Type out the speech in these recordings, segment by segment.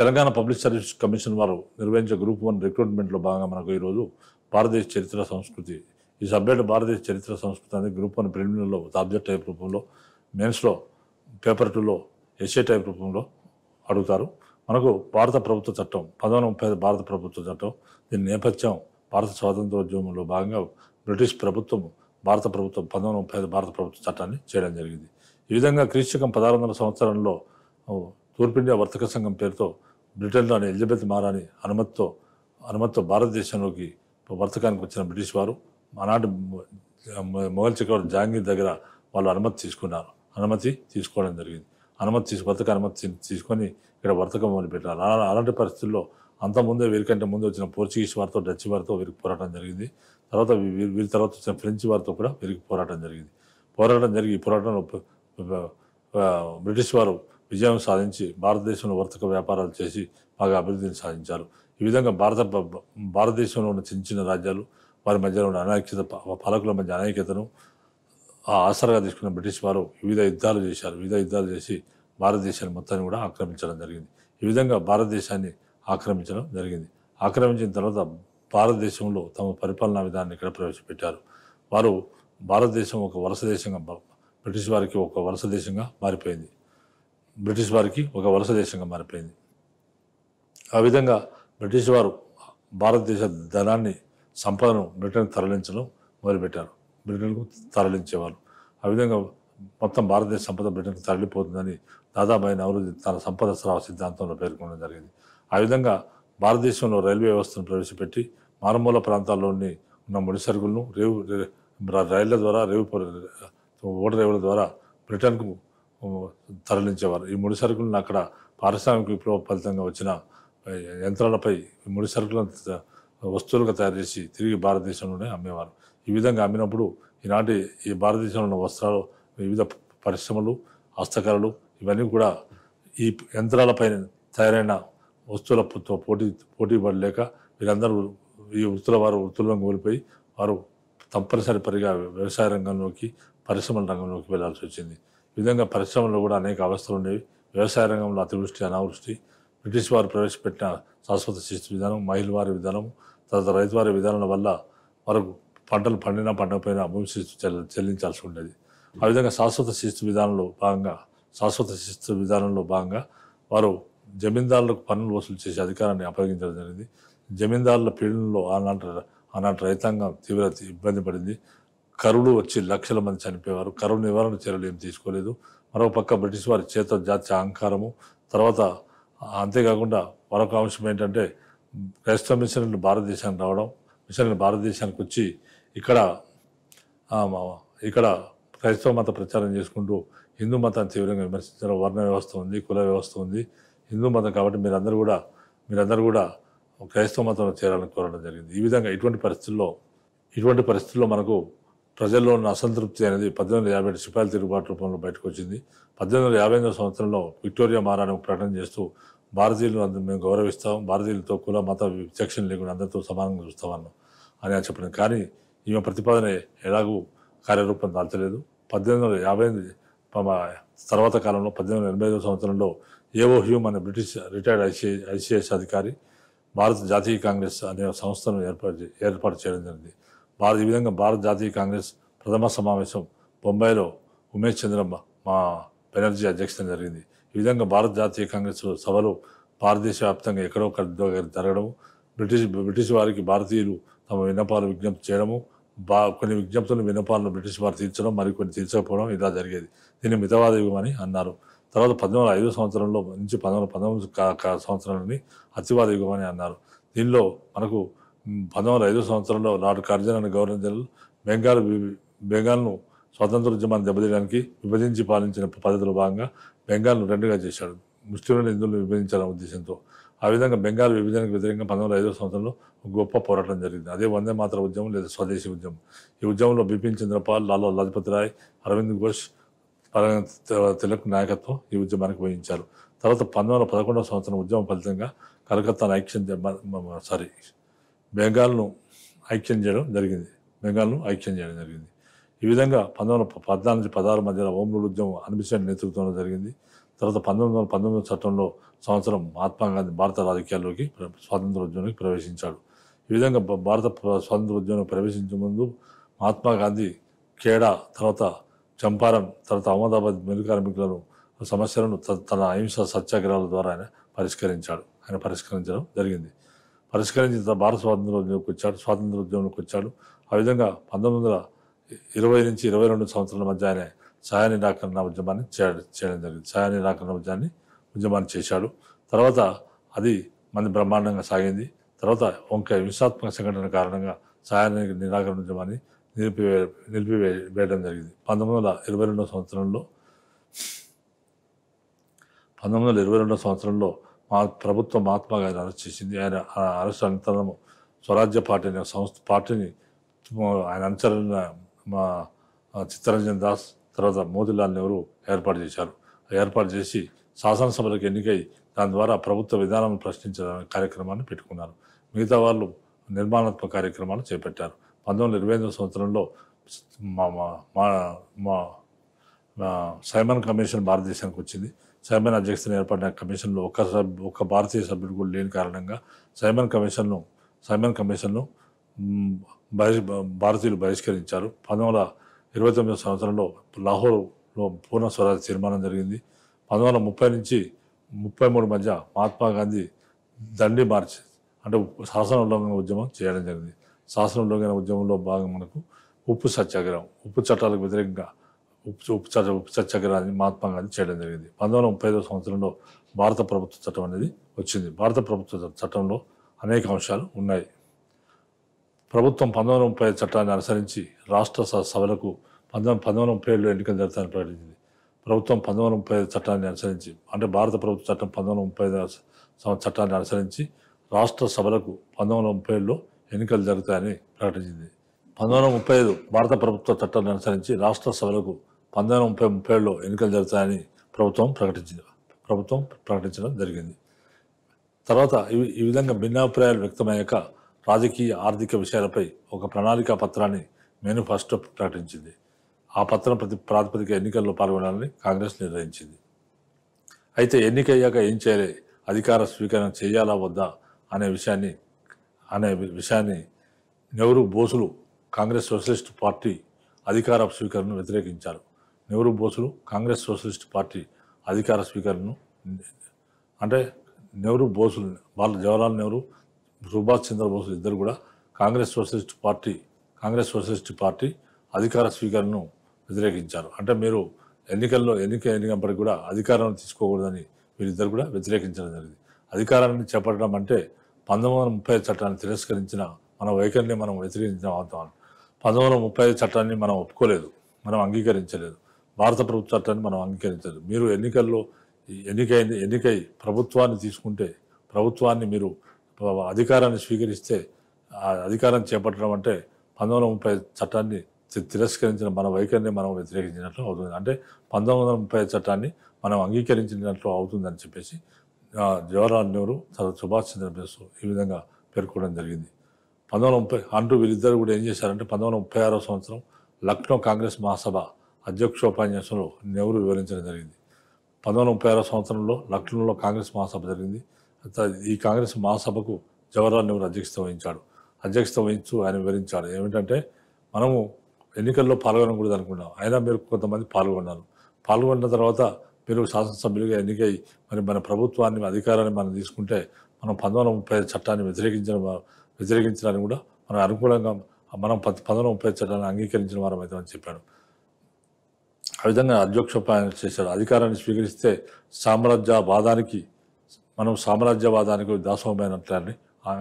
Telangana public service commission వారు నిర్వహించే group one రిక్రూట్మెంట్లో భాగంగా మనకు ఈరోజు భారతదేశ చరిత్ర సంస్కృతి ఈ సబ్జెక్ట్ భారతదేశ చరిత్ర సంస్కృతి అనేది గ్రూప్ వన్ ప్రిలిమినరీలో సబ్జెక్ట్ టైప్ రూపంలో మెయిన్స్లో పేపర్ టూలో ఎస్ఏ టైప్ రూపంలో అడుగుతారు మనకు భారత ప్రభుత్వ చట్టం పదవ ముప్పై భారత ప్రభుత్వ చట్టం దీని నేపథ్యం భారత స్వాతంత్రోద్యమంలో భాగంగా బ్రిటిష్ ప్రభుత్వం భారత ప్రభుత్వం పంతొమ్మిది ముప్పై భారత ప్రభుత్వ చట్టాన్ని చేయడం జరిగింది ఈ విధంగా క్రీస్తుకం పదహారు వందల సంవత్సరంలో తూర్పు ఇండియా వర్తక సంఘం పేరుతో బ్రిటన్లోని ఎలిజబెత్ మారాని అనుమతితో అనుమతితో భారతదేశంలోకి వర్తకానికి వచ్చిన బ్రిటిష్ వారు ఆనాటి మొఘల్ చక్రవర్తి జాంగీర్ దగ్గర వాళ్ళు అనుమతి తీసుకున్నారు అనుమతి తీసుకోవడం జరిగింది అనుమతి తీసుకు వర్తక అనుమతి తీసుకొని ఇక్కడ వర్తకం మొదలుపెట్టారు అలాంటి పరిస్థితుల్లో అంతకుముందే వీరికంటే ముందు వచ్చిన పోర్చుగీస్ వారితో డచ్ వారితో వీరికి పోరాటం జరిగింది తర్వాత వీరి తర్వాత వచ్చిన ఫ్రెంచ్ వారితో కూడా వీరికి పోరాటం జరిగింది పోరాటం జరిగి ఈ పోరాటంలో బ్రిటిష్ వారు విజయం సాధించి భారతదేశంలో వర్తక వ్యాపారాలు చేసి బాగా అభివృద్ధిని సాధించారు ఈ విధంగా భారత భారతదేశంలో ఉన్న చిన్న చిన్న రాజ్యాలు వారి మధ్యలో ఉన్న అనైక్యత పాలకుల మధ్య అనైక్యతను ఆసరాగా తీసుకున్న బ్రిటిష్ వారు వివిధ యుద్ధాలు చేశారు వివిధ యుద్ధాలు చేసి భారతదేశాన్ని మొత్తాన్ని కూడా ఆక్రమించడం జరిగింది ఈ విధంగా భారతదేశాన్ని ఆక్రమించడం జరిగింది ఆక్రమించిన తర్వాత భారతదేశంలో తమ పరిపాలనా విధానాన్ని ఇక్కడ ప్రవేశపెట్టారు వారు భారతదేశం ఒక వరుస దేశంగా బ్రిటిష్ వారికి ఒక వరుస దేశంగా మారిపోయింది బ్రిటిష్ వారికి ఒక వలస దేశంగా మారిపోయింది ఆ విధంగా బ్రిటిష్ వారు భారతదేశ ధనాన్ని సంపదను బ్రిటన్ తరలించడం మొదలుపెట్టారు బ్రిటన్కు తరలించేవారు ఆ విధంగా మొత్తం భారతదేశ సంపద బ్రిటన్కి తరలిపోతుందని దాదాబాయి నవరుజు తన సంపద స్రావ సిద్ధాంతంలో పేర్కొనడం జరిగింది ఆ విధంగా భారతదేశంలో రైల్వే వ్యవస్థను ప్రవేశపెట్టి మారుమూల ప్రాంతాల్లోని ఉన్న ముడి సరుకులను రేవు రైళ్ల ద్వారా రేవు ఓటర్ రేవుల ద్వారా బ్రిటన్కు తరలించేవారు ఈ ముడి సరుకులను అక్కడ పారిశ్రామిక విప్లవ ఫలితంగా వచ్చిన యంత్రాలపై ముడి సరుకులను వస్తువులుగా తయారు చేసి తిరిగి భారతదేశంలోనే అమ్మేవారు ఈ విధంగా అమ్మినప్పుడు ఈనాటి ఈ భారతదేశంలో ఉన్న వస్త్రాలు వివిధ పరిశ్రమలు హస్తకళలు ఇవన్నీ కూడా ఈ యంత్రాలపై తయారైన వస్తువులతో పోటీ పోటీ పడలేక వీరందరూ ఈ వృత్తుల వారు వృత్తుల్లో కోల్పోయి వారు తప్పనిసరిపరిగా వ్యవసాయ రంగంలోకి పరిశ్రమల రంగంలోకి వెళ్లాల్సి వచ్చింది విధంగా పరిశ్రమలో కూడా అనేక అవస్థలు ఉండేవి వ్యవసాయ రంగంలో అతివృష్టి అనావృష్టి బ్రిటిష్ వారు ప్రవేశపెట్టిన శాశ్వత శిస్తు విధానం మహిళ వారి విధానం తర్వాత రైతు వారి విధానాల వల్ల వరకు పంటలు పండినా పండకపోయినా భూమి శిస్తు చెల్లించాల్సి ఉండేది ఆ విధంగా శాశ్వత శిస్తు విధానంలో భాగంగా శాశ్వత శిస్తు విధానంలో భాగంగా వారు జమీందారులకు పన్నులు వసూలు చేసే అధికారాన్ని అప్పగించడం జరిగింది జమీందారుల పీడనలో ఆనాటి ఆనాటి రైతాంగం తీవ్ర ఇబ్బంది పడింది కరుడు వచ్చి లక్షల మంది చనిపోయేవారు కరువు నివారణ చర్యలు ఏం తీసుకోలేదు పక్క బ్రిటిష్ వారి చేత జాతి అహంకారము తర్వాత అంతేకాకుండా మరొక అంశం ఏంటంటే క్రైస్తవ మిషన్లు భారతదేశానికి రావడం మిషన్లు భారతదేశానికి వచ్చి ఇక్కడ ఇక్కడ క్రైస్తవ మత ప్రచారం చేసుకుంటూ హిందూ మతాన్ని తీవ్రంగా విమర్శించడం వర్ణ వ్యవస్థ ఉంది కుల వ్యవస్థ ఉంది హిందూ మతం కాబట్టి మీరందరూ కూడా మీరందరూ కూడా క్రైస్తవ మతంలో చేరాలని కోరడం జరిగింది ఈ విధంగా ఇటువంటి పరిస్థితుల్లో ఇటువంటి పరిస్థితుల్లో మనకు ప్రజల్లో ఉన్న అసంతృప్తి అనేది పద్దెనిమిది యాభై రూపాయల తిరుగుబాటు రూపంలో బయటకు వచ్చింది పద్దెనిమిది యాభై ఎనిమిదో సంవత్సరంలో విక్టోరియా మారాణం ప్రకటన చేస్తూ భారతీయులను మేము గౌరవిస్తాం భారతీయులతో కుల మత విచక్షణ లేకుండా అందరితో సమానంగా చూస్తామన్నాం అని చెప్పడం కానీ ఈమె ప్రతిపాదన ఎలాగూ కార్యరూపం దాల్చలేదు పద్దెనిమిది వందల యాభై ఎనిమిది తర్వాత కాలంలో పద్దెనిమిది వందల ఎనభై ఐదో సంవత్సరంలో ఏవో హ్యూమ్ అనే బ్రిటిష్ రిటైర్డ్ ఐసీఐ ఐసీఎస్ అధికారి భారత జాతీయ కాంగ్రెస్ అనే సంస్థను ఏర్పాటు ఏర్పాటు చేయడం జరిగింది భారత ఈ విధంగా భారత జాతీయ కాంగ్రెస్ ప్రథమ సమావేశం బొంబాయిలో ఉమేష్ చంద్ర మా బెనర్జీ అధ్యక్షతన జరిగింది ఈ విధంగా భారత జాతీయ కాంగ్రెస్ సభలు భారతదేశ వ్యాప్తంగా ఎక్కడో జరగడం బ్రిటిష్ బ్రిటిష్ వారికి భారతీయులు తమ విన్నపాలు విజ్ఞప్తి చేయడము బా కొన్ని విజ్ఞప్తులు విన్నపాలను బ్రిటిష్ వారు తీర్చడం మరికొన్ని తీర్చకపోవడం ఇలా జరిగేది దీన్ని మితవాద యుగమని అన్నారు తర్వాత పంతొమ్మిది ఐదో సంవత్సరంలో నుంచి పంతొమ్మిది పంతొమ్మిది సంవత్సరాలని అతివాద యుగమని అన్నారు దీనిలో మనకు పంతొమ్మిది ఐదో సంవత్సరంలో నాడు అనే గవర్నర్ జనరల్ బెంగాల్ బెంగాల్ను ఉద్యమాన్ని దెబ్బతీయడానికి విభజించి పాలించిన పద్ధతిలో భాగంగా బెంగాల్ను రెండుగా చేశాడు ముస్లింలను హిందువులు విభజించాలనే ఉద్దేశంతో ఆ విధంగా బెంగాల్ విభజనకు వ్యతిరేకంగా పంతొమ్మిది ఐదో సంవత్సరంలో గొప్ప పోరాటం జరిగింది అదే వందే మాత్ర ఉద్యమం లేదా స్వదేశీ ఉద్యమం ఈ ఉద్యమంలో బిపిన్ చంద్రపాల్ లాలా లజపతి రాయ్ అరవింద్ ఘోష్ తిలక్ నాయకత్వం ఈ ఉద్యమానికి వహించారు తర్వాత పంతొమ్మిది వందల పదకొండవ సంవత్సరం ఉద్యమం ఫలితంగా కలకత్తా ఐక్యం సారీ బెంగాల్ను ఐక్యం చేయడం జరిగింది బెంగాల్ను ఐక్యం చేయడం జరిగింది ఈ విధంగా పంతొమ్మిది వందల పద్నాలుగు నుంచి పదహారు మధ్యలో ఓంబులు ఉద్యమం అనిపించిన నేతృత్వంలో జరిగింది తర్వాత పంతొమ్మిది వందల పంతొమ్మిది చట్టంలో సంవత్సరం మహాత్మాగాంధీ భారత రాజకీయాల్లోకి స్వాతంత్ర ఉద్యమానికి ప్రవేశించాడు ఈ విధంగా భారత స్వాతంత్ర ఉద్యమం ప్రవేశించే ముందు మహాత్మాగాంధీ ఖేడా తర్వాత చంపారం తర్వాత అహ్మదాబాద్ మిల్ కార్మికులను సమస్యలను తన అహింస సత్యాగ్రహాల ద్వారా ఆయన పరిష్కరించాడు ఆయన పరిష్కరించడం జరిగింది పరిష్కరించిన భారత స్వాతంత్రోద్యమంలోకి వచ్చాడు స్వాతంత్రోద్యమంలోకి వచ్చాడు ఆ విధంగా పంతొమ్మిది వందల ఇరవై నుంచి ఇరవై రెండు సంవత్సరాల మధ్య ఆయన సాయా నిరాకరణ ఉద్యమాన్ని చేయడం జరిగింది సాయా నిరాకరణ ఉద్యమాన్ని ఉద్యమాన్ని చేశాడు తర్వాత అది మంది బ్రహ్మాండంగా సాగింది తర్వాత ఒక హింసాత్మక సంఘటన కారణంగా సహాయ నిరాకరణ ఉద్యమాన్ని నిలిపివే వేయడం జరిగింది పంతొమ్మిది వందల ఇరవై రెండో సంవత్సరంలో పంతొమ్మిది వందల ఇరవై రెండో సంవత్సరంలో మా ప్రభుత్వం మహాత్మా గారిని అరెస్ట్ చేసింది ఆయన అరెస్ట్ అనంతరం స్వరాజ్య పార్టీ అనే సంస్థ పార్టీని ఆయన అనుసరణ మా చిత్తరంజన్ దాస్ తర్వాత మోతీలాల్ నెహ్రూ ఏర్పాటు చేశారు ఏర్పాటు చేసి శాసనసభలకు ఎన్నికై దాని ద్వారా ప్రభుత్వ విధానం ప్రశ్నించడానికి కార్యక్రమాన్ని పెట్టుకున్నారు మిగతా వాళ్ళు నిర్మాణాత్మక కార్యక్రమాలు చేపట్టారు పంతొమ్మిది ఇరవై ఎనిమిది సంవత్సరంలో మా మా సైమన్ కమిషన్ భారతదేశానికి వచ్చింది సైమన్ అధ్యక్షతను ఏర్పడిన కమిషన్లో ఒక సభ్యు ఒక భారతీయ సభ్యుడు కూడా లేని కారణంగా సైమన్ కమిషన్ను సైమన్ కమిషన్ను బహిష్ భారతీయులు బహిష్కరించారు పంతొమ్మిది ఇరవై తొమ్మిదో సంవత్సరంలో లాహోర్లో పూర్ణ స్వరాజ్ తీర్మానం జరిగింది పంతొమ్మిది వందల ముప్పై నుంచి ముప్పై మూడు మధ్య మహాత్మా గాంధీ దండి మార్చ్ అంటే శాసన ఉల్లంఘన ఉద్యమం చేయడం జరిగింది శాసన ఉల్లంఘన ఉద్యమంలో భాగం మనకు ఉప్పు సత్యాగ్రహం ఉప్పు చట్టాలకు వ్యతిరేకంగా ఉపచ ఉపచర్చకరాన్ని మహాత్మా గాంధీ చేయడం జరిగింది పంతొమ్మిది వందల ముప్పై సంవత్సరంలో భారత ప్రభుత్వ చట్టం అనేది వచ్చింది భారత ప్రభుత్వ చట్టంలో అనేక అంశాలు ఉన్నాయి ప్రభుత్వం పంతొమ్మిది ముప్పై చట్టాన్ని అనుసరించి రాష్ట్ర సభలకు పంతొమ్మిది పంతొమ్మిది ముప్పై ఏడులో ఎన్నికలు జరుగుతాయని ప్రకటించింది ప్రభుత్వం పంతొమ్మిది ముప్పై చట్టాన్ని అనుసరించి అంటే భారత ప్రభుత్వ చట్టం పంతొమ్మిది ముప్పై ఐదు చట్టాన్ని అనుసరించి రాష్ట్ర సభలకు పంతొమ్మిది ముప్పై ఏడులో ఎన్నికలు జరుగుతాయని ప్రకటించింది పంతొమ్మిది వందల ముప్పై ఐదు భారత ప్రభుత్వ చట్టాన్ని అనుసరించి రాష్ట్ర సభలకు పంతొమ్మిది ముప్పై ముప్పై ముప్పైలో ఎన్నికలు జరుగుతాయని ప్రభుత్వం ప్రకటించింది ప్రభుత్వం ప్రకటించడం జరిగింది తర్వాత ఈ విధంగా భిన్నాభిప్రాయాలు వ్యక్తమయ్యాక రాజకీయ ఆర్థిక విషయాలపై ఒక ప్రణాళికా పత్రాన్ని మేనిఫెస్టో ప్రకటించింది ఆ పత్రం ప్రతి ప్రాతిపదిక ఎన్నికల్లో పాల్గొనాలని కాంగ్రెస్ నిర్ణయించింది అయితే ఎన్నికయ్యాక ఏం చేయాలి అధికార స్వీకరణ చేయాలా వద్దా అనే విషయాన్ని అనే విషయాన్ని నెహ్రూ బోసులు కాంగ్రెస్ సోషలిస్ట్ పార్టీ అధికార స్వీకరణను వ్యతిరేకించారు నెహ్రూ బోసులు కాంగ్రెస్ సోషలిస్ట్ పార్టీ అధికార స్వీకరణను అంటే నెహ్రూ బోసులు బాల జవహర్లాల్ నెహ్రూ సుభాష్ చంద్రబోస్ ఇద్దరు కూడా Congress socialist Party Congress socialist party అధికార స్వీకరణను వ్యతిరేకించారు అంటే మీరు ఎన్నికల్లో ఎన్నిక ఎన్నికప్పటికి కూడా అధికారాన్ని తీసుకోకూడదని వీరిద్దరు కూడా వ్యతిరేకించడం జరిగింది అధికారాన్ని చేపట్టడం అంటే పంతొమ్మిది వందల ముప్పై చట్టాన్ని తిరస్కరించిన మన వైఖరిని మనం వ్యతిరేకించిన వాతావరణం పంతొమ్మిది వందల ముప్పై చట్టాన్ని మనం ఒప్పుకోలేదు మనం అంగీకరించలేదు భారత ప్రభుత్వ చట్టాన్ని మనం అంగీకరించదు మీరు ఎన్నికల్లో ఎన్నికై ఎన్నికై ప్రభుత్వాన్ని తీసుకుంటే ప్రభుత్వాన్ని మీరు అధికారాన్ని స్వీకరిస్తే అధికారం చేపట్టడం అంటే పంతొమ్మిది వందల ముప్పై చట్టాన్ని తిరస్కరించిన మన వైఖరిని మనం వ్యతిరేకించినట్లు అవుతుంది అంటే పంతొమ్మిది వందల ముప్పై చట్టాన్ని మనం అంగీకరించినట్లు అవుతుందని చెప్పేసి జవహర్లాల్ నెహ్రూ తర్వాత సుభాష్ చంద్రబోస్ ఈ విధంగా పేర్కొనడం జరిగింది పంతొమ్మిది ముప్పై అంటూ వీరిద్దరు కూడా ఏం చేశారంటే పంతొమ్మిది ముప్పై ఆరో సంవత్సరం లక్నో కాంగ్రెస్ మహాసభ అధ్యక్షోపన్యాసంలో నెహ్రూ వివరించడం జరిగింది పంతొమ్మిది ముప్పై ఆరో సంవత్సరంలో లక్నోలో కాంగ్రెస్ మహాసభ జరిగింది ఈ కాంగ్రెస్ మహాసభకు జవహర్లాల్ నెహ్రూ అధ్యక్షత వహించాడు అధ్యక్షత వహించు ఆయన వివరించాడు ఏమిటంటే మనము ఎన్నికల్లో పాల్గొనకూడదు అనుకున్నాం అయినా మీరు కొంతమంది పాల్గొన్నారు పాల్గొన్న తర్వాత మీరు శాసనసభ్యులుగా ఎన్నికై మరి మన ప్రభుత్వాన్ని అధికారాన్ని మనం తీసుకుంటే మనం పంతొమ్మిది ముప్పై చట్టాన్ని వ్యతిరేకించిన వ్యతిరేకించడానికి కూడా మనం అనుకూలంగా మనం పంతొమ్మిది ముప్పై చట్టాన్ని అంగీకరించిన వారం అని చెప్పాడు ఆ విధంగా అధ్యక్షోపాయం చేశాడు అధికారాన్ని స్వీకరిస్తే సామ్రాజ్యవాదానికి మనం సామ్రాజ్యవాదానికి దాసోమైనట్లని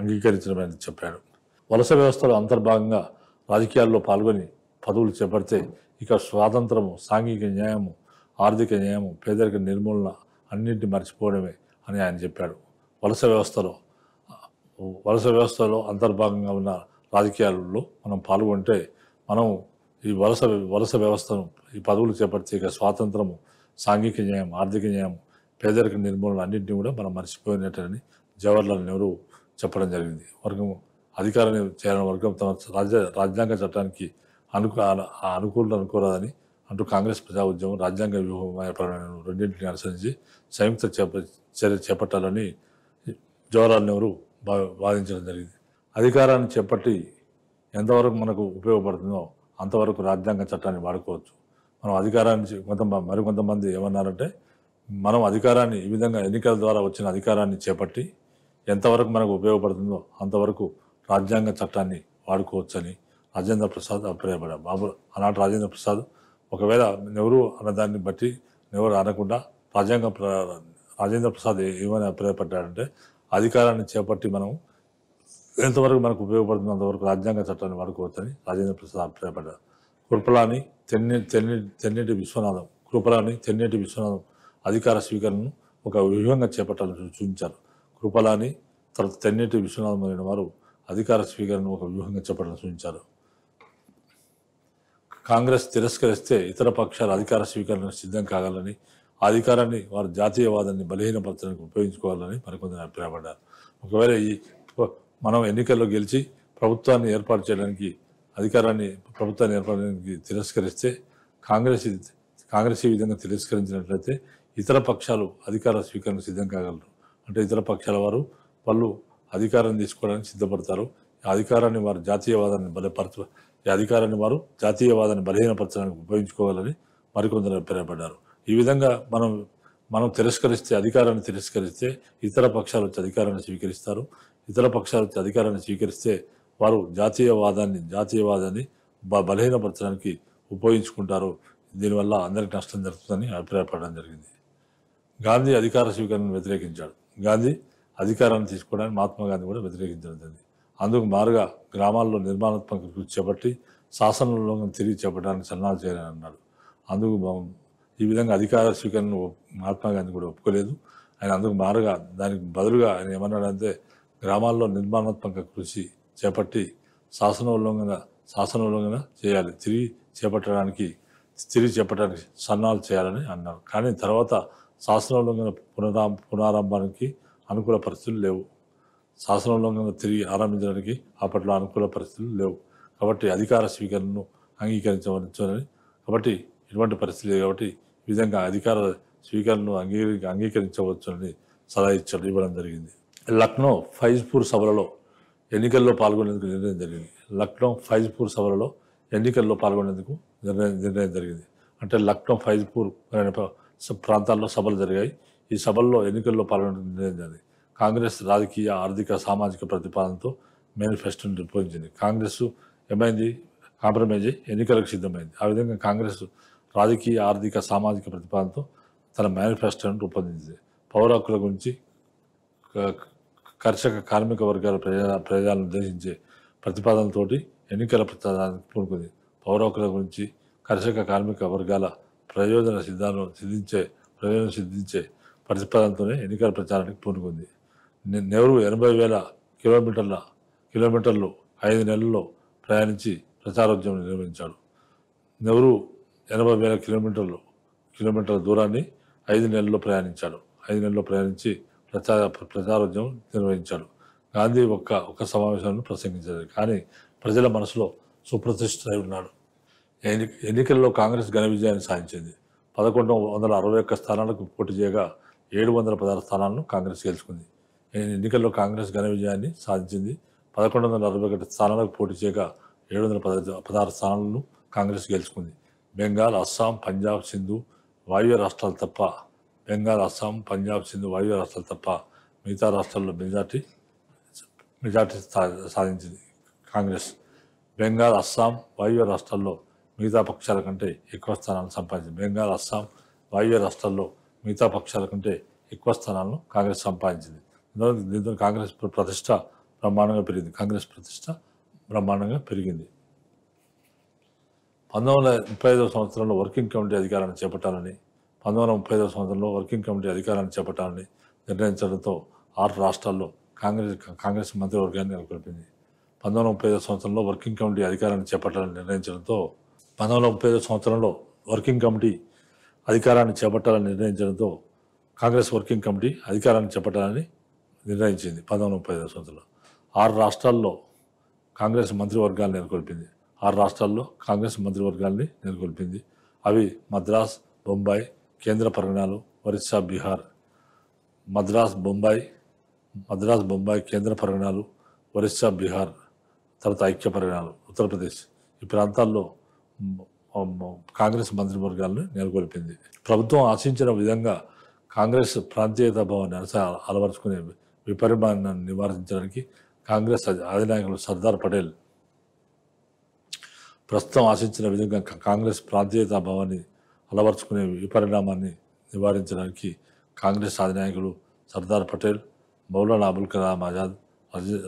అంగీకరించడమని చెప్పాడు వలస వ్యవస్థలో అంతర్భాగంగా రాజకీయాల్లో పాల్గొని పదవులు చేపడితే ఇక స్వాతంత్రము సాంఘిక న్యాయము ఆర్థిక న్యాయము పేదరిక నిర్మూలన అన్నింటినీ మర్చిపోవడమే అని ఆయన చెప్పాడు వలస వ్యవస్థలో వలస వ్యవస్థలో అంతర్భాగంగా ఉన్న రాజకీయాల్లో మనం పాల్గొంటే మనం ఈ వలస వలస వ్యవస్థను ఈ పదవులు చేపడితే ఇక స్వాతంత్రము సాంఘిక న్యాయం ఆర్థిక న్యాయం పేదరిక నిర్మూలన అన్నింటినీ కూడా మనం మర్చిపోయినట్టని జవహర్లాల్ నెహ్రూ చెప్పడం జరిగింది వర్గం అధికారాన్ని చేరిన వర్గం తమ రాజ్య రాజ్యాంగ చట్టానికి అనుకు అనుకూలత అనుకోరాదని అంటూ కాంగ్రెస్ ప్రజా ఉద్యమం రాజ్యాంగ వ్యూహమైన రెండింటిని అనుసరించి సంయుక్త చర్య చేపట్టాలని జవహర్లాల్ నెహ్రూ వాదించడం జరిగింది అధికారాన్ని చేపట్టి ఎంతవరకు మనకు ఉపయోగపడుతుందో అంతవరకు రాజ్యాంగ చట్టాన్ని వాడుకోవచ్చు మనం అధికారాన్ని కొంత మరికొంతమంది ఏమన్నారంటే మనం అధికారాన్ని ఈ విధంగా ఎన్నికల ద్వారా వచ్చిన అధికారాన్ని చేపట్టి ఎంతవరకు మనకు ఉపయోగపడుతుందో అంతవరకు రాజ్యాంగ చట్టాన్ని వాడుకోవచ్చని రాజేంద్ర ప్రసాద్ అభిప్రాయపడ్డారు బాబు ఆనాటి రాజేంద్ర ప్రసాద్ ఒకవేళ నెహ్రూ అన్నదాన్ని బట్టి నెహ్రూ అనకుండా రాజ్యాంగ రాజేంద్ర ప్రసాద్ ఏమని అభిప్రాయపడ్డాడంటే అధికారాన్ని చేపట్టి మనం ఎంతవరకు మనకు ఉపయోగపడుతుంది అంతవరకు రాజ్యాంగ చట్టాన్ని వాడుకోవచ్చని రాజేంద్ర ప్రసాద్ అభిప్రాయపడ్డారు కృపలాని తెన్ని తెన్ని తెన్నేటి విశ్వనాథం కృపలాని తెన్నేటి విశ్వనాథం అధికార స్వీకరణను ఒక వ్యూహంగా చేపట్టాలని సూచించారు కృపలాని తర్వాత తెన్నేటి విశ్వనాథం అనే వారు అధికార స్వీకరణను ఒక వ్యూహంగా చేపట్టాలని సూచించారు కాంగ్రెస్ తిరస్కరిస్తే ఇతర పక్షాల అధికార స్వీకరణకు సిద్ధం కావాలని అధికారాన్ని వారు జాతీయవాదాన్ని బలహీనపరచడానికి ఉపయోగించుకోవాలని మరికొందరు అభిప్రాయపడ్డారు ఒకవేళ ఈ మనం ఎన్నికల్లో గెలిచి ప్రభుత్వాన్ని ఏర్పాటు చేయడానికి అధికారాన్ని ప్రభుత్వాన్ని ఏర్పాటు చేయడానికి తిరస్కరిస్తే కాంగ్రెస్ కాంగ్రెస్ ఈ విధంగా తిరస్కరించినట్లయితే ఇతర పక్షాలు అధికార స్వీకరణ సిద్ధం కాగలరు అంటే ఇతర పక్షాల వారు వాళ్ళు అధికారం తీసుకోవడానికి సిద్ధపడతారు అధికారాన్ని వారు జాతీయవాదాన్ని బలపరచ ఈ అధికారాన్ని వారు జాతీయవాదాన్ని బలహీనపరచడానికి ఉపయోగించుకోవాలని మరికొందరు అభిప్రాయపడ్డారు ఈ విధంగా మనం మనం తిరస్కరిస్తే అధికారాన్ని తిరస్కరిస్తే ఇతర పక్షాలు వచ్చి అధికారాన్ని స్వీకరిస్తారు ఇతర పక్షాలు అధికారాన్ని స్వీకరిస్తే వారు జాతీయవాదాన్ని జాతీయవాదాన్ని బ బలహీనపరచడానికి ఉపయోగించుకుంటారు దీనివల్ల అందరికీ నష్టం జరుగుతుందని అభిప్రాయపడడం జరిగింది గాంధీ అధికార స్వీకరణను వ్యతిరేకించాడు గాంధీ అధికారాన్ని తీసుకోవడానికి మహాత్మా గాంధీ కూడా వ్యతిరేకించడం అందుకు మారుగా గ్రామాల్లో నిర్మాణాత్మక కృషి చేపట్టి శాసనంలో తిరిగి చేపట్టడానికి సన్నాహాలు చేయాలని అన్నాడు అందుకు ఈ విధంగా అధికార స్వీకరణను మహాత్మా గాంధీ కూడా ఒప్పుకోలేదు ఆయన అందుకు మారుగా దానికి బదులుగా ఆయన ఏమన్నాడంటే గ్రామాల్లో నిర్మాణాత్మక కృషి చేపట్టి శాసన ఉల్లంఘన శాసన ఉల్లంఘన చేయాలి తిరిగి చేపట్టడానికి తిరిగి చేపట్టడానికి సన్నాలు చేయాలని అన్నారు కానీ తర్వాత శాసన ఉల్లంఘన పునరా పునారంభానికి అనుకూల పరిస్థితులు లేవు శాసన ఉల్లంఘన తిరిగి ఆరంభించడానికి అప్పట్లో అనుకూల పరిస్థితులు లేవు కాబట్టి అధికార స్వీకరణను అంగీకరించవచ్చునని కాబట్టి ఇటువంటి పరిస్థితి లేదు కాబట్టి ఈ విధంగా అధికార స్వీకరణను అంగీకరి అంగీకరించవచ్చునని సలహా ఇచ్చాడు ఇవ్వడం జరిగింది లక్నో ఫైజ్పూర్ సభలలో ఎన్నికల్లో పాల్గొనేందుకు నిర్ణయం జరిగింది లక్నో ఫైజ్పూర్ సభలలో ఎన్నికల్లో పాల్గొనేందుకు నిర్ణయం నిర్ణయం జరిగింది అంటే లక్నో ఫైజ్పూర్ అనే ప్రాంతాల్లో సభలు జరిగాయి ఈ సభల్లో ఎన్నికల్లో పాల్గొనేందుకు నిర్ణయం జరిగింది కాంగ్రెస్ రాజకీయ ఆర్థిక సామాజిక ప్రతిపాదనతో మేనిఫెస్టోని రూపొందించింది కాంగ్రెస్ ఏమైంది కాంప్రమైజ్ అయ్యి ఎన్నికలకు సిద్ధమైంది ఆ విధంగా కాంగ్రెస్ రాజకీయ ఆర్థిక సామాజిక ప్రతిపాదనతో తన మేనిఫెస్టోను రూపొందించింది పౌర హక్కుల గురించి కర్షక కార్మిక వర్గాల ప్రయోజన ప్రయోజనాలను ఉద్దేశించే ప్రతిపాదనలతోటి ఎన్నికల ప్రచారానికి పూనుకుంది పౌర గురించి కర్షక కార్మిక వర్గాల ప్రయోజన సిద్ధాలను సిద్ధించే ప్రయోజనం సిద్ధించే ప్రతిపాదనతోనే ఎన్నికల ప్రచారానికి పూనుకుంది నెహ్రూ ఎనభై వేల కిలోమీటర్ల కిలోమీటర్లు ఐదు నెలల్లో ప్రయాణించి ప్రచారోద్యమం నిర్వహించాడు నెహ్రూ ఎనభై వేల కిలోమీటర్లు కిలోమీటర్ల దూరాన్ని ఐదు నెలల్లో ప్రయాణించాడు ఐదు నెలల్లో ప్రయాణించి ప్రచార ప్రచారోద్యమం నిర్వహించాడు గాంధీ ఒక్క ఒక సమావేశాన్ని ప్రసంగించాడు కానీ ప్రజల మనసులో సుప్రతిష్ట ఉన్నాడు ఎన్ని ఎన్నికల్లో కాంగ్రెస్ ఘన విజయాన్ని సాధించింది పదకొండు వందల అరవై ఒక్క స్థానాలకు పోటీ చేయగా ఏడు వందల పదహారు స్థానాలను కాంగ్రెస్ గెలుచుకుంది ఎన్నికల్లో కాంగ్రెస్ ఘన విజయాన్ని సాధించింది పదకొండు వందల అరవై ఒకటి స్థానాలకు పోటీ చేయగా ఏడు వందల పదహారు స్థానాలను కాంగ్రెస్ గెలుచుకుంది బెంగాల్ అస్సాం పంజాబ్ సింధు వాయువ్య రాష్ట్రాలు తప్ప బెంగాల్ అస్సాం పంజాబ్ సింధు వాయువ్య రాష్ట్రాలు తప్ప మిగతా రాష్ట్రాల్లో మెజార్టీ మెజార్టీ సాధించింది కాంగ్రెస్ బెంగాల్ అస్సాం వాయువ్య రాష్ట్రాల్లో మిగతా పక్షాల కంటే ఎక్కువ స్థానాలను సంపాదించింది బెంగాల్ అస్సాం వాయువ్య రాష్ట్రాల్లో మిగతా పక్షాల కంటే ఎక్కువ స్థానాలను కాంగ్రెస్ సంపాదించింది దీంతో కాంగ్రెస్ ప్రతిష్ట బ్రహ్మాండంగా పెరిగింది కాంగ్రెస్ ప్రతిష్ట బ్రహ్మాండంగా పెరిగింది పంతొమ్మిది వందల ముప్పై ఐదవ సంవత్సరంలో వర్కింగ్ కమిటీ అధికారాన్ని చేపట్టాలని పంతొమ్మిది వందల ముప్పై ఐదో సంవత్సరంలో వర్కింగ్ కమిటీ అధికారాన్ని చేపట్టాలని నిర్ణయించడంతో ఆరు రాష్ట్రాల్లో కాంగ్రెస్ కాంగ్రెస్ మంత్రివర్గాన్ని నెలకొల్పింది పంతొమ్మిది వందల ముప్పై ఐదో సంవత్సరంలో వర్కింగ్ కమిటీ అధికారాన్ని చేపట్టాలని నిర్ణయించడంతో పంతొమ్మిది వందల ముప్పై ఐదో సంవత్సరంలో వర్కింగ్ కమిటీ అధికారాన్ని చేపట్టాలని నిర్ణయించడంతో కాంగ్రెస్ వర్కింగ్ కమిటీ అధికారాన్ని చేపట్టాలని నిర్ణయించింది పంతొమ్మిది ముప్పై ఐదో సంవత్సరంలో ఆరు రాష్ట్రాల్లో కాంగ్రెస్ మంత్రివర్గాన్ని నెలకొల్పింది ఆరు రాష్ట్రాల్లో కాంగ్రెస్ మంత్రివర్గాన్ని నెలకొల్పింది అవి మద్రాస్ బొంబాయి కేంద్ర పరిగణాలు ఒరిస్సా బీహార్ మద్రాస్ బొంబాయి మద్రాస్ బొంబాయి కేంద్ర పరిగణాలు ఒరిస్సా బీహార్ తర్వాత ఐక్య పరిగణాలు ఉత్తరప్రదేశ్ ఈ ప్రాంతాల్లో కాంగ్రెస్ మంత్రివర్గాలను నెలకొల్పింది ప్రభుత్వం ఆశించిన విధంగా కాంగ్రెస్ ప్రాంతీయత భావాన్ని అలవరుచుకునే విపరిమానాన్ని నివారించడానికి కాంగ్రెస్ అధినాయకులు సర్దార్ పటేల్ ప్రస్తుతం ఆశించిన విధంగా కాంగ్రెస్ ప్రాంతీయత భావాన్ని అలవరుచుకునే విపరిణామాన్ని నివారించడానికి కాంగ్రెస్ అధినాయకులు సర్దార్ పటేల్ మౌలానా అబుల్ కలాం ఆజాద్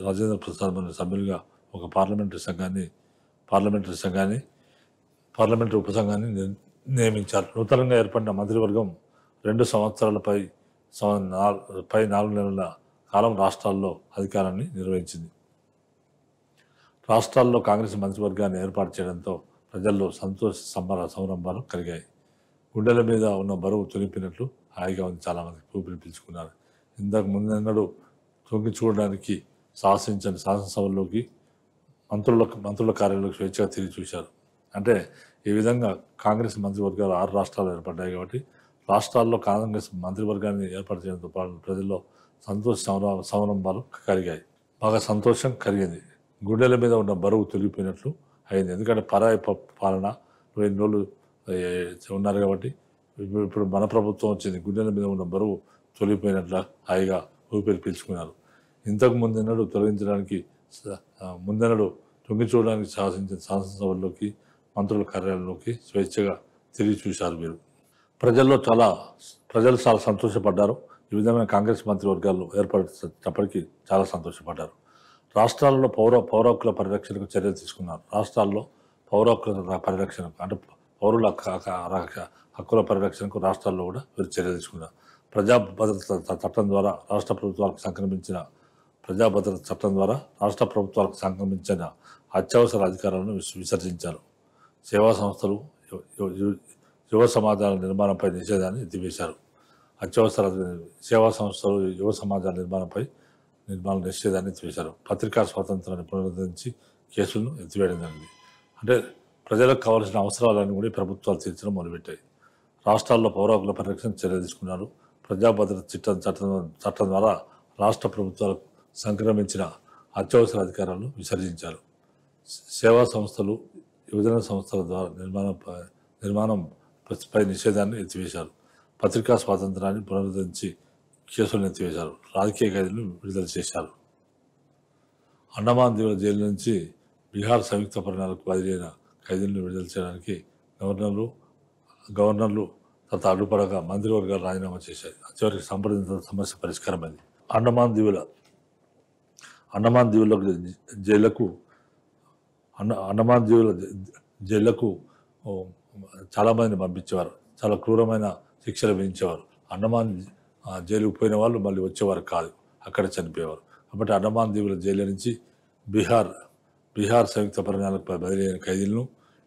రాజేంద్ర ప్రసాద్ మన సభ్యులుగా ఒక పార్లమెంటరీ సంఘాన్ని పార్లమెంటరీ సంఘాన్ని పార్లమెంటరీ ఉపసంఘాన్ని నియమించారు నూతనంగా ఏర్పడిన మంత్రివర్గం రెండు సంవత్సరాలపై పై నాలుగు నెలల కాలం రాష్ట్రాల్లో అధికారాన్ని నిర్వహించింది రాష్ట్రాల్లో కాంగ్రెస్ మంత్రివర్గాన్ని ఏర్పాటు చేయడంతో ప్రజల్లో సంతోష సంబర సంరంభాలు కలిగాయి గుడ్డల మీద ఉన్న బరువు తొలిపినట్లు హాయిగా ఉంది చాలామంది ఊపిరి పిలుచుకున్నారు ఇంతకు ముందెన్నడూ తొంగి చూడడానికి సాహసించని శాసనసభల్లోకి మంత్రుల మంత్రుల కార్యాలయంలోకి స్వేచ్ఛగా తిరిగి చూశారు అంటే ఈ విధంగా కాంగ్రెస్ మంత్రివర్గాలు ఆరు రాష్ట్రాలు ఏర్పడ్డాయి కాబట్టి రాష్ట్రాల్లో కాంగ్రెస్ మంత్రివర్గాన్ని ఏర్పాటు చేయడంతో పాటు ప్రజల్లో సంతోష సంరంభాలు కలిగాయి బాగా సంతోషం కలిగింది గుండెల మీద ఉన్న బరువు తొలిగిపోయినట్లు అయింది ఎందుకంటే పరాయి పాలన రెండు రోజులు ఉన్నారు కాబట్టి ఇప్పుడు మన ప్రభుత్వం వచ్చింది గుండెల మీద ఉన్న బరువు తొలిపోయినట్ల హాయిగా ఊపిరి పీల్చుకున్నారు ఇంతకు ముందెన్నడు తొలగించడానికి ముందెన్నడు తొంగి చూడడానికి శాసించిన శాసనసభల్లోకి మంత్రుల కార్యాలయంలోకి స్వేచ్ఛగా తిరిగి చూశారు మీరు ప్రజల్లో చాలా ప్రజలు చాలా సంతోషపడ్డారు ఈ విధమైన కాంగ్రెస్ మంత్రివర్గాలు ఏర్పడినప్పటికీ చాలా సంతోషపడ్డారు రాష్ట్రాల్లో పౌర పౌరాకుల పరిరక్షణకు చర్యలు తీసుకున్నారు రాష్ట్రాల్లో పౌరాకుల పరిరక్షణకు అంటే పౌరుల హక్కుల పరిరక్షణకు రాష్ట్రాల్లో కూడా వీరు చర్య తీసుకున్నారు ప్రజా భద్రత చట్టం ద్వారా రాష్ట్ర ప్రభుత్వాలకు సంక్రమించిన ప్రజా భద్రత చట్టం ద్వారా రాష్ట్ర ప్రభుత్వాలకు సంక్రమించిన అత్యవసర అధికారాలను విసర్జించారు సేవా సంస్థలు యువ సమాజాల నిర్మాణంపై నిషేధాన్ని ఎత్తివేశారు అత్యవసర సేవా సంస్థలు యువ సమాజాల నిర్మాణంపై నిర్మాణ నిషేధాన్ని ఎత్తివేశారు పత్రికా స్వాతంత్రాన్ని పునరుద్ధరించి కేసులను ఎత్తివేయడం జరిగింది అంటే ప్రజలకు కావాల్సిన అవసరాలను కూడా ప్రభుత్వాలు తీర్చడం మొదలుపెట్టాయి రాష్ట్రాల్లో పౌరాకుల పరిరక్షణ చర్య తీసుకున్నారు ప్రజాభద్రత చట్టం చట్టం చట్టం ద్వారా రాష్ట్ర ప్రభుత్వాలకు సంక్రమించిన అత్యవసర అధికారాలను విసర్జించారు సేవా సంస్థలు యువజన సంస్థల ద్వారా నిర్మాణం నిర్మాణం పై నిషేధాన్ని ఎత్తివేశారు పత్రికా స్వాతంత్రాన్ని పునరుద్ధరించి కేసులను ఎత్తివేశారు రాజకీయ ఖైదీలను విడుదల చేశారు అండమాన్ దీవుల జైలు నుంచి బీహార్ సంయుక్త పరిణాలకు బదిలైన ఖైదీలను విడుదల చేయడానికి గవర్నర్లు గవర్నర్లు తర్వాత అడ్డుపడగా మంత్రివర్గాలు రాజీనామా చేశారు చివరికి సంప్రదించిన సమస్య పరిష్కారమైంది అండమాన్ దీవుల అండమాన్ దీవుల జైళ్లకు అండ అండమాన్ దీవుల జైళ్లకు చాలామందిని పంపించేవారు చాలా క్రూరమైన శిక్షలు విధించేవారు అండమాన్ జైలుకు పోయిన వాళ్ళు మళ్ళీ వచ్చేవారు కాదు అక్కడ చనిపోయేవారు కాబట్టి అండమాన్ దీవుల జైలు నుంచి బీహార్ బీహార్ సంయుక్త పరిణామాలపై బదిలీ అయిన ఖైదీలను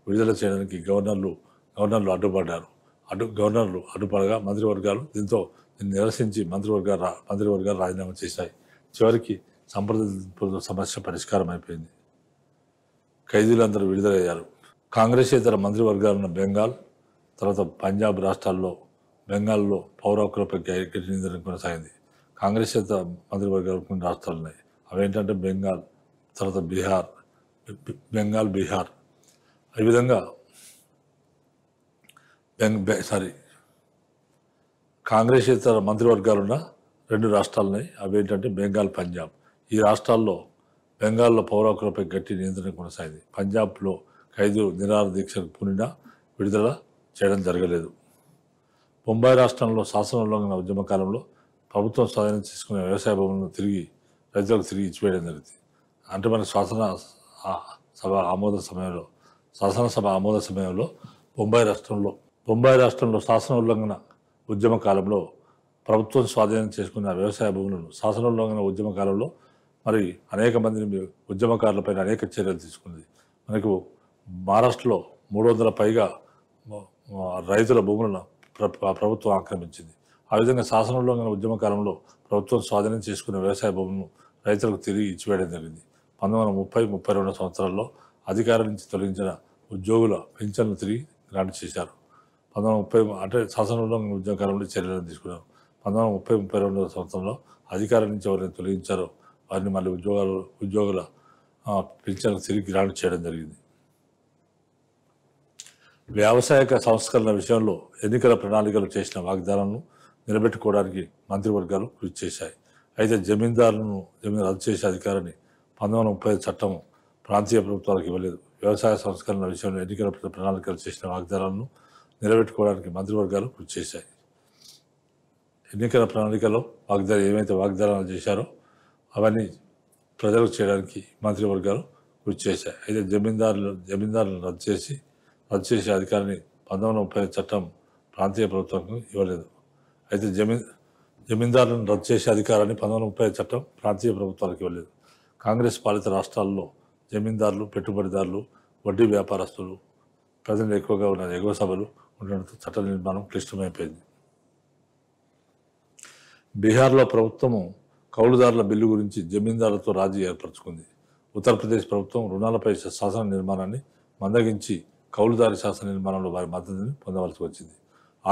విడుదల చేయడానికి గవర్నర్లు గవర్నర్లు అడ్డుపడ్డారు అడ్డు గవర్నర్లు అడ్డుపడగా మంత్రివర్గాలు దీంతో నిరసించి మంత్రివర్గ మంత్రివర్గాలు రాజీనామా చేశాయి చివరికి సంప్రదింపుల సమస్య పరిష్కారం అయిపోయింది ఖైదీలందరూ విడుదలయ్యారు కాంగ్రెస్ ఇతర మంత్రివర్గాలున్న బెంగాల్ తర్వాత పంజాబ్ రాష్ట్రాల్లో బెంగాల్లో పౌర హక్కులపై గిరినిందనం కొనసాగింది కాంగ్రెస్ ఇతర మంత్రివర్గాలు కొన్ని రాష్ట్రాలు ఉన్నాయి అవేంటంటే బెంగాల్ తర్వాత బీహార్ బెంగాల్ బీహార్ ఈ విధంగా బెంగ్ సారీ కాంగ్రెస్ ఇతర మంత్రివర్గాలున్న రెండు రాష్ట్రాలున్నాయి ఏంటంటే బెంగాల్ పంజాబ్ ఈ రాష్ట్రాల్లో బెంగాల్లో పౌరాకులపై గట్టి నియంత్రణ కొనసాగింది పంజాబ్లో ఖైదు నిరాహార దీక్షకు పూనిన విడుదల చేయడం జరగలేదు ముంబై రాష్ట్రంలో శాసన ఉల్లంఘన ఉద్యమ కాలంలో ప్రభుత్వం స్వాధీనం చేసుకునే వ్యవసాయ భూములను తిరిగి రైతులకు తిరిగి ఇచ్చిపోయడం జరిగింది అంటే మన శాసన సభ ఆమోద సమయంలో శాసనసభ ఆమోద సమయంలో బొంబాయి రాష్ట్రంలో బొంబాయి రాష్ట్రంలో శాసన ఉల్లంఘన ఉద్యమ కాలంలో ప్రభుత్వం స్వాధీనం చేసుకున్న వ్యవసాయ భూములను శాసన ఉల్లంఘన ఉద్యమ కాలంలో మరి అనేక మందిని ఉద్యమకారులపైన అనేక చర్యలు తీసుకుంది మనకు మహారాష్ట్రలో మూడు వందల పైగా రైతుల భూములను ప్రభుత్వం ఆక్రమించింది ఆ విధంగా శాసనంలో ఉద్యమ కాలంలో ప్రభుత్వం స్వాధీనం చేసుకున్న వ్యవసాయ భూములను రైతులకు తిరిగి ఇచ్చివేయడం జరిగింది పంతొమ్మిది వందల ముప్పై ముప్పై రెండు సంవత్సరాల్లో అధికారం నుంచి తొలగించిన ఉద్యోగుల పెన్షన్లు తిరిగి గ్రాంట్ చేశారు పంతొమ్మిది ముప్పై అంటే శాసనోల్లంఘన ఉద్యమ కాలంలో చర్యలను తీసుకున్నారు పంతొమ్మిది ముప్పై ముప్పై రెండు సంవత్సరంలో అధికారం నుంచి ఎవరిని తొలగించారో వారిని మళ్ళీ ఉద్యోగాలు ఉద్యోగుల పెన్షన్లు తిరిగి గ్రాంట్ చేయడం జరిగింది వ్యవసాయక సంస్కరణ విషయంలో ఎన్నికల ప్రణాళికలు చేసిన వాగ్దానాలను నిలబెట్టుకోవడానికి మంత్రివర్గాలు కృషి చేశాయి అయితే జమీందారులను జమీన్ రద్దు చేసే అధికారాన్ని పంతొమ్మిది ముప్పై చట్టం ప్రాంతీయ ప్రభుత్వాలకు ఇవ్వలేదు వ్యవసాయ సంస్కరణ విషయంలో ఎన్నికల ప్రణాళికలు చేసిన వాగ్దానాలను నిలబెట్టుకోవడానికి మంత్రివర్గాలు కృషి చేశాయి ఎన్నికల ప్రణాళికలో వాగ్దానం ఏమైతే వాగ్దానాలు చేశారో అవన్నీ ప్రజలకు చేయడానికి మంత్రివర్గాలు కృషి చేశాయి అయితే జమీందారులు జమీందారులను రద్దు చేసి రద్దు చేసే అధికారాన్ని పంతొమ్మిది ముప్పై చట్టం ప్రాంతీయ ప్రభుత్వాలకు ఇవ్వలేదు అయితే జమీ జమీందారులను రద్దు చేసే అధికారాన్ని పంతొమ్మిది ముప్పై చట్టం ప్రాంతీయ ప్రభుత్వాలకు ఇవ్వలేదు కాంగ్రెస్ పాలిత రాష్ట్రాల్లో జమీందారులు పెట్టుబడిదారులు వడ్డీ వ్యాపారస్తులు ప్రజలు ఎక్కువగా ఉన్న ఎగువ సభలు ఉండడంతో చట్ట నిర్మాణం క్లిష్టమైపోయింది బీహార్లో ప్రభుత్వము కౌలుదారుల బిల్లు గురించి జమీందారులతో రాజీ ఏర్పరచుకుంది ఉత్తరప్రదేశ్ ప్రభుత్వం రుణాలపై శాసన నిర్మాణాన్ని మందగించి కౌలుదారి శాసన నిర్మాణంలో వారి మద్దతుని పొందవలసి వచ్చింది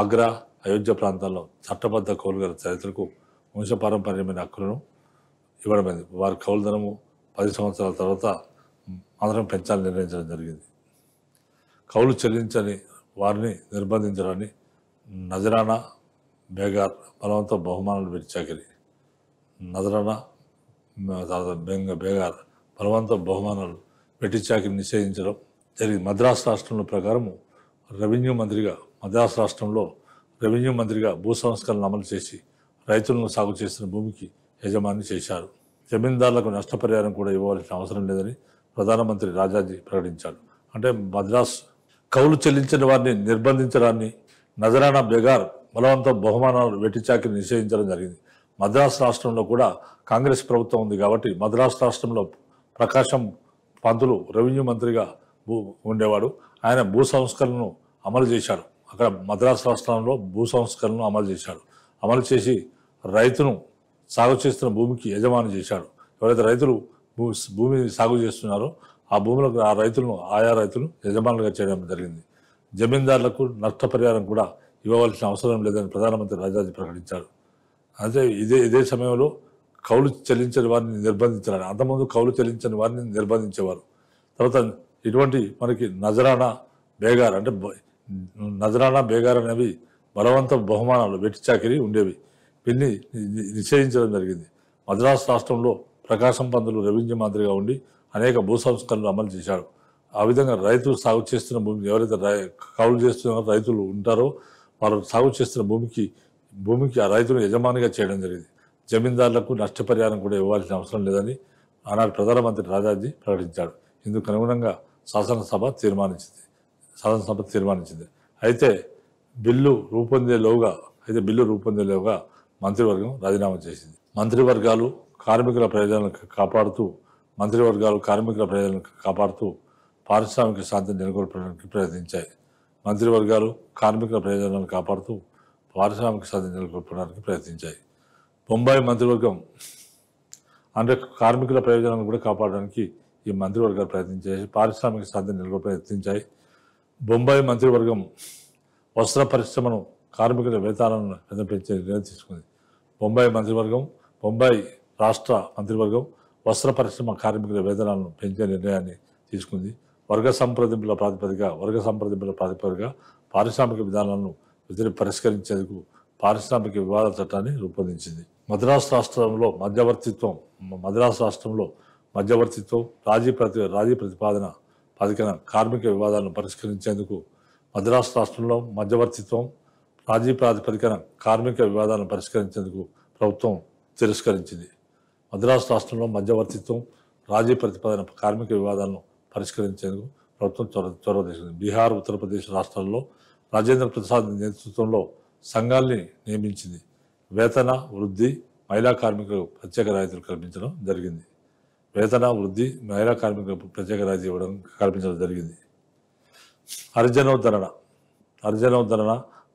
ఆగ్రా అయోధ్య ప్రాంతాల్లో చట్టబద్ధ కౌలుగారి చరిత్రకు వంశపారంపర్యమైన హక్కులను ఇవ్వడమైంది వారి కౌలుధనము పది సంవత్సరాల తర్వాత మాత్రం పెంచాలని నిర్ణయించడం జరిగింది కౌలు చెల్లించని వారిని నిర్బంధించడాన్ని నజరానా బేగార్ బలవంత బహుమానాలు పెంచాకరి నజరానా తర్వాత బెంగ బేగార్ బలవంత బహుమానాలు చాకరి నిషేధించడం జరిగింది మద్రాసు రాష్ట్రంలో ప్రకారము రెవెన్యూ మంత్రిగా మద్రాసు రాష్ట్రంలో రెవెన్యూ మంత్రిగా భూ సంస్కరణలు అమలు చేసి రైతులను సాగు చేసిన భూమికి యజమాని చేశారు జమీందారులకు నష్టపరిహారం కూడా ఇవ్వవలసిన అవసరం లేదని ప్రధానమంత్రి రాజాజీ ప్రకటించాడు అంటే మద్రాస్ కౌలు చెల్లించిన వారిని నిర్బంధించడాన్ని నజరానా బెగార్ బలవంతం బహుమానాలు వెట్టిచాకి నిషేధించడం జరిగింది మద్రాసు రాష్ట్రంలో కూడా కాంగ్రెస్ ప్రభుత్వం ఉంది కాబట్టి మద్రాసు రాష్ట్రంలో ప్రకాశం పంతులు రెవెన్యూ మంత్రిగా భూ ఉండేవాడు ఆయన భూ సంస్కరణను అమలు చేశాడు అక్కడ మద్రాసు రాష్ట్రంలో భూ సంస్కరణను అమలు చేశాడు అమలు చేసి రైతును సాగు చేస్తున్న భూమికి యజమాని చేశాడు ఎవరైతే రైతులు భూమి సాగు చేస్తున్నారో ఆ భూములకు ఆ రైతులను ఆయా రైతులు యజమానులుగా చేయడం జరిగింది జమీందారులకు నష్టపరిహారం కూడా ఇవ్వవలసిన అవసరం లేదని ప్రధానమంత్రి రాజాజీ ప్రకటించారు అయితే ఇదే ఇదే సమయంలో కౌలు చెల్లించని వారిని నిర్బంధించాలని అంతకుముందు కౌలు చెల్లించని వారిని నిర్బంధించేవారు తర్వాత ఇటువంటి మనకి నజరానా బేగార్ అంటే నజరానా బేగార్ అనేవి బలవంత బహుమానాలు వెట్టి ఉండేవి పెళ్లి నిషేధించడం జరిగింది మద్రాసు రాష్ట్రంలో ప్రకాశం పంతులు రవీంద్ర మంత్రిగా ఉండి అనేక భూ సంస్కరణలు అమలు చేశాడు ఆ విధంగా రైతులు సాగు చేస్తున్న భూమికి ఎవరైతే కౌలు చేస్తున్న రైతులు ఉంటారో వారు సాగు చేస్తున్న భూమికి భూమికి ఆ రైతును యజమానిగా చేయడం జరిగింది జమీందారులకు నష్టపరిహారం కూడా ఇవ్వాల్సిన అవసరం లేదని ఆనాడు ప్రధానమంత్రి రాజాజీ ప్రకటించాడు ఇందుకు అనుగుణంగా శాసనసభ తీర్మానించింది శాసనసభ తీర్మానించింది అయితే బిల్లు రూపొందేలోగా అయితే బిల్లు రూపొందేలోగా మంత్రివర్గం రాజీనామా చేసింది మంత్రివర్గాలు కార్మికుల ప్రయోజనాలను కాపాడుతూ మంత్రివర్గాలు కార్మికుల ప్రయోజనాలను కాపాడుతూ పారిశ్రామిక శాంతిని నెలకొల్పడానికి ప్రయత్నించాయి మంత్రివర్గాలు కార్మికుల ప్రయోజనాలను కాపాడుతూ పారిశ్రామిక శాంతిని నెలకొల్పడానికి ప్రయత్నించాయి బొంబాయి మంత్రివర్గం అంటే కార్మికుల ప్రయోజనాలను కూడా కాపాడడానికి ఈ మంత్రివర్గాలు ప్రయత్నించాయి పారిశ్రామిక శాంతిని నెలకొల్ప ప్రయత్నించాయి బొంబాయి మంత్రివర్గం వస్త్ర పరిశ్రమను కార్మికుల వేతనాలను పెంచే నిర్ణయం తీసుకుంది బొంబాయి మంత్రివర్గం బొంబాయి రాష్ట్ర మంత్రివర్గం వస్త్ర పరిశ్రమ కార్మికుల వేతనాలను పెంచే నిర్ణయాన్ని తీసుకుంది వర్గ సంప్రదింపుల ప్రాతిపదిగా వర్గ సంప్రదింపుల ప్రాతిపదిగా పారిశ్రామిక విధానాలను పరిష్కరించేందుకు పారిశ్రామిక వివాద చట్టాన్ని రూపొందించింది మద్రాసు రాష్ట్రంలో మధ్యవర్తిత్వం మద్రాసు రాష్ట్రంలో మధ్యవర్తిత్వం రాజీ ప్రతి రాజీ ప్రతిపాదన పథకన కార్మిక వివాదాలను పరిష్కరించేందుకు మద్రాసు రాష్ట్రంలో మధ్యవర్తిత్వం రాజీ ప్రాతిపదికన కార్మిక వివాదాలను పరిష్కరించేందుకు ప్రభుత్వం తిరస్కరించింది మద్రాసు రాష్ట్రంలో మధ్యవర్తిత్వం రాజీ ప్రతిపాదన కార్మిక వివాదాలను పరిష్కరించేందుకు ప్రభుత్వం చొర చొరవ తీసుకుంది బీహార్ ఉత్తరప్రదేశ్ రాష్ట్రాల్లో రాజేంద్ర ప్రసాద్ నేతృత్వంలో సంఘాల్ని నియమించింది వేతన వృద్ధి మహిళా కార్మికులకు ప్రత్యేక రాయితీలు కల్పించడం జరిగింది వేతన వృద్ధి మహిళా కార్మికులకు ప్రత్యేక రాయితీ ఇవ్వడం కల్పించడం జరిగింది హరిజనోద్ధరణ హరిజనోద్ధరణ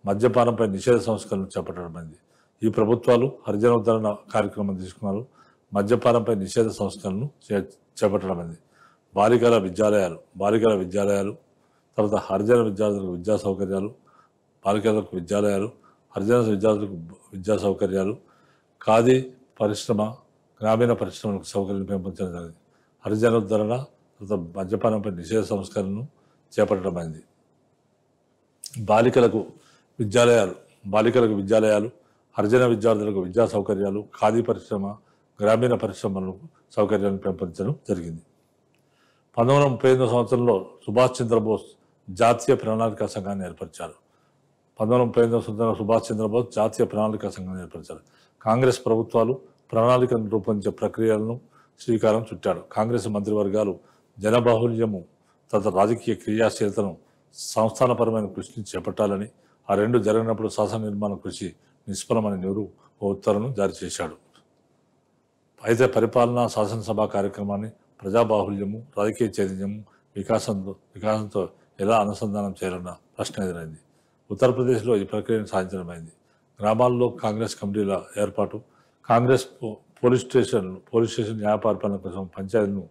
మద్యపానంపై నిషేధ సంస్కరణలు అయింది ఈ ప్రభుత్వాలు హరిజనోద్ధరణ కార్యక్రమం తీసుకున్నారు మద్యపానంపై నిషేధ చేపట్టడం చేపట్టడమైంది బాలికల విద్యాలయాలు బాలికల విద్యాలయాలు తర్వాత హరిజన విద్యార్థులకు విద్యా సౌకర్యాలు బాలికలకు విద్యాలయాలు హరిజన విద్యార్థులకు విద్యా సౌకర్యాలు ఖాదీ పరిశ్రమ గ్రామీణ పరిశ్రమలకు సౌకర్యం పెంపొందడం జరిగింది హరిజనోద్ధరణ తర్వాత మద్యపానంపై నిషేధ సంస్కరణను చేపట్టడమైంది బాలికలకు విద్యాలయాలు బాలికలకు విద్యాలయాలు హరిజన విద్యార్థులకు విద్యా సౌకర్యాలు ఖాదీ పరిశ్రమ గ్రామీణ పరిశ్రమలకు సౌకర్యాలను పెంపొందించడం జరిగింది పంతొమ్మిది వందల ముప్పై సంవత్సరంలో సుభాష్ చంద్రబోస్ జాతీయ ప్రణాళిక సంఘాన్ని ఏర్పరిచారు పంతొమ్మిది వందల ముప్పై ఎనిమిది సంవత్సరంలో సుభాష్ చంద్రబోస్ జాతీయ ప్రణాళిక సంఘాన్ని ఏర్పరిచారు కాంగ్రెస్ ప్రభుత్వాలు ప్రణాళికను రూపొందించే ప్రక్రియలను శ్రీకారం చుట్టాడు కాంగ్రెస్ మంత్రివర్గాలు జనబాహుల్యము తత రాజకీయ క్రియాశీలతను సంస్థానపరమైన కృషిని చేపట్టాలని ఆ రెండు జరిగినప్పుడు శాసన నిర్మాణ కృషి నిష్ఫలమని నెహ్రూ ఓ ఉత్తర్వును జారీ చేశాడు అయితే పరిపాలన శాసనసభ కార్యక్రమాన్ని ప్రజాబాహుల్యము రాజకీయ చైతన్యము వికాసంతో వికాసంతో ఎలా అనుసంధానం చేయాలన్న ప్రశ్న ఎదురైంది ఉత్తరప్రదేశ్లో ఈ ప్రక్రియను సాధించడమైంది గ్రామాల్లో కాంగ్రెస్ కమిటీల ఏర్పాటు Congress police station police station న్యాయపాలన కోసం పంచాయతీలను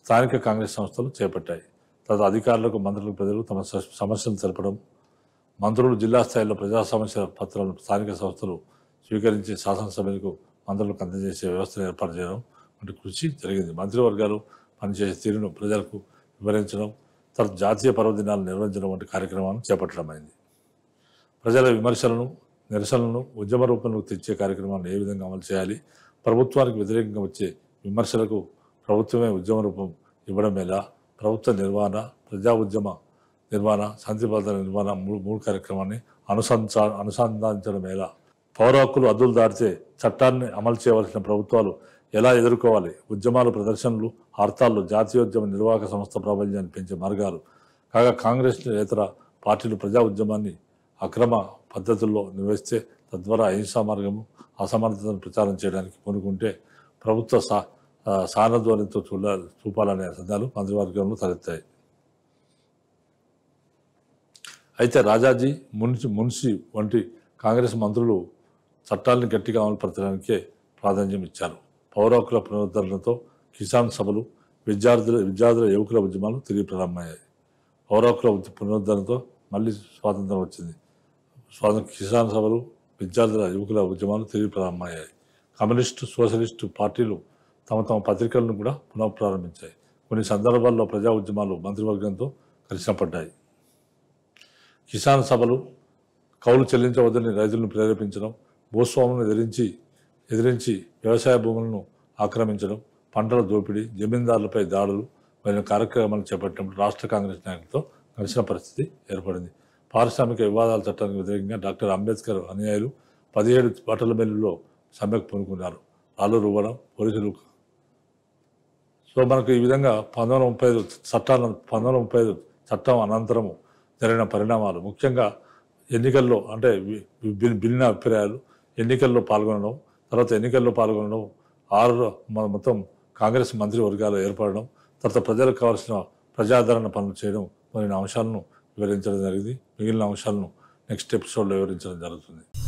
స్థానిక కాంగ్రెస్ సంస్థలు చేపట్టాయి తర్వాత అధికారులకు మంత్రులకు ప్రజలు తమ సమస్యలు తెలపడం మంత్రులు జిల్లా స్థాయిలో ప్రజా సమస్యల పత్రాలను స్థానిక సంస్థలు స్వీకరించి శాసనసభ్యులకు మంత్రులకు అందజేసే వ్యవస్థను ఏర్పాటు చేయడం వంటి కృషి జరిగింది మంత్రివర్గాలు పనిచేసే తీరును ప్రజలకు వివరించడం తర్వాత జాతీయ పర్వదినాలు నిర్వహించడం వంటి కార్యక్రమాలను చేపట్టడం అయింది ప్రజల విమర్శలను నిరసనలను ఉద్యమ రూపంలో తెచ్చే కార్యక్రమాలను ఏ విధంగా అమలు చేయాలి ప్రభుత్వానికి వ్యతిరేకంగా వచ్చే విమర్శలకు ప్రభుత్వమే ఉద్యమ రూపం ఇవ్వడం ఎలా ప్రభుత్వ నిర్వహణ ప్రజా ఉద్యమ నిర్మాణ భద్రత నిర్మాణ మూడు మూడు కార్యక్రమాన్ని అనుసంధా అనుసంధానించడం ఎలా పౌర హక్కులు అద్దులు దారితే చట్టాన్ని అమలు చేయవలసిన ప్రభుత్వాలు ఎలా ఎదుర్కోవాలి ఉద్యమాలు ప్రదర్శనలు హర్తాళ్లు జాతీయోద్యమ నిర్వాహక సంస్థ ప్రాబల్యాన్ని పెంచే మార్గాలు కాగా కాంగ్రెస్ ఇతర పార్టీలు ప్రజా ఉద్యమాన్ని అక్రమ పద్ధతుల్లో నిర్వహిస్తే తద్వారా అహింసా మార్గము అసమర్థతను ప్రచారం చేయడానికి పూనుకుంటే ప్రభుత్వ సా సానధ్వర్యంతో చూడాలి చూపాలనే సందాలు మంత్రివర్గంలో తలెత్తాయి అయితే రాజాజీ మున్సి మున్సి వంటి కాంగ్రెస్ మంత్రులు చట్టాలను గట్టిగా పరచడానికే ప్రాధాన్యం ఇచ్చారు పౌరాకుల పునరుద్ధరణతో కిసాన్ సభలు విద్యార్థుల విద్యార్థుల యువకుల ఉద్యమాలు తిరిగి ప్రారంభమయ్యాయి పౌరాకుల పునరుద్ధరణతో మళ్ళీ స్వాతంత్రం వచ్చింది స్వాతంత్ర కిసాన్ సభలు విద్యార్థుల యువకుల ఉద్యమాలు తిరిగి ప్రారంభమయ్యాయి కమ్యూనిస్టు సోషలిస్టు పార్టీలు తమ తమ పత్రికలను కూడా పునఃప్రారంభించాయి కొన్ని సందర్భాల్లో ప్రజా ఉద్యమాలు మంత్రివర్గంతో కలిసిపడ్డాయి కిసాన్ సభలు కౌలు చెల్లించవద్దని రైతులను ప్రేరేపించడం భూస్వాములను ఎదిరించి ఎదిరించి వ్యవసాయ భూములను ఆక్రమించడం పంటల దోపిడీ జమీందారులపై దాడులు మరియు కార్యక్రమాలు చేపట్టినప్పుడు రాష్ట్ర కాంగ్రెస్ నాయకులతో కలిసిన పరిస్థితి ఏర్పడింది పారిశ్రామిక వివాదాల చట్టానికి వ్యతిరేకంగా డాక్టర్ అంబేద్కర్ అనుయాయులు పదిహేడు బట్టల మిల్లులో సమ్మెకు పూనుకున్నారు రాళ్ళు రువ్వడం పోలీసులు సో మనకు ఈ విధంగా పంతొమ్మిది వందల ముప్పై ఐదు చట్టాలను పంతొమ్మిది వందల ముప్పై ఐదు చట్టం అనంతరము జరిగిన పరిణామాలు ముఖ్యంగా ఎన్నికల్లో అంటే భిన్న అభిప్రాయాలు ఎన్నికల్లో పాల్గొనడం తర్వాత ఎన్నికల్లో పాల్గొనడం ఆరు మొత్తం కాంగ్రెస్ మంత్రివర్గాలు ఏర్పడడం తర్వాత ప్రజలకు కావాల్సిన ప్రజాదరణ పనులు చేయడం మరిన్ని అంశాలను వివరించడం జరిగింది మిగిలిన అంశాలను నెక్స్ట్ ఎపిసోడ్లో వివరించడం జరుగుతుంది